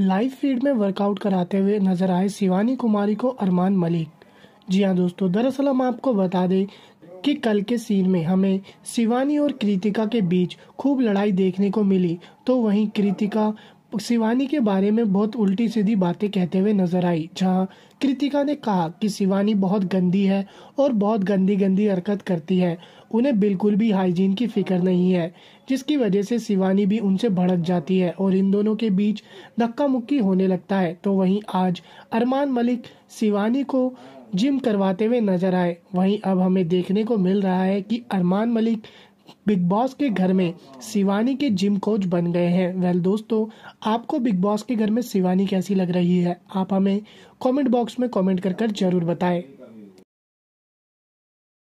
live feed में workout कराते हुए नजर आए शिवानी कुमारी को अरमान मलिक जी हाँ दोस्तों दरअसल हम आपको बता दें कि कल के सीन में हमें शिवानी और कृतिका के बीच खूब लड़ाई देखने को मिली तो वहीं कृतिका शिवानी के बारे में बहुत उल्टी सीधी बातें कहते हुए नजर आई जहां कृतिका ने कहा कि शिवानी बहुत गंदी है और बहुत गंदी गंदी हरकत करती है उन्हें बिल्कुल भी हाइजीन की फिक्र नहीं है जिसकी वजह से शिवानी भी उनसे भड़क जाती है और इन दोनों के बीच धक्का मुक्की होने लगता है तो वहीं आज अरमान मलिक शिवानी को जिम करवाते हुए नजर आए वहीं अब हमें देखने को मिल रहा है कि अरमान मलिक बिग बॉस के घर में शिवानी के जिम कोच बन गए हैं वेल दोस्तों आपको बिग बॉस के घर में शिवानी कैसी लग रही है आप हमें कमेंट बॉक्स में कमेंट कर कर जरूर बताएं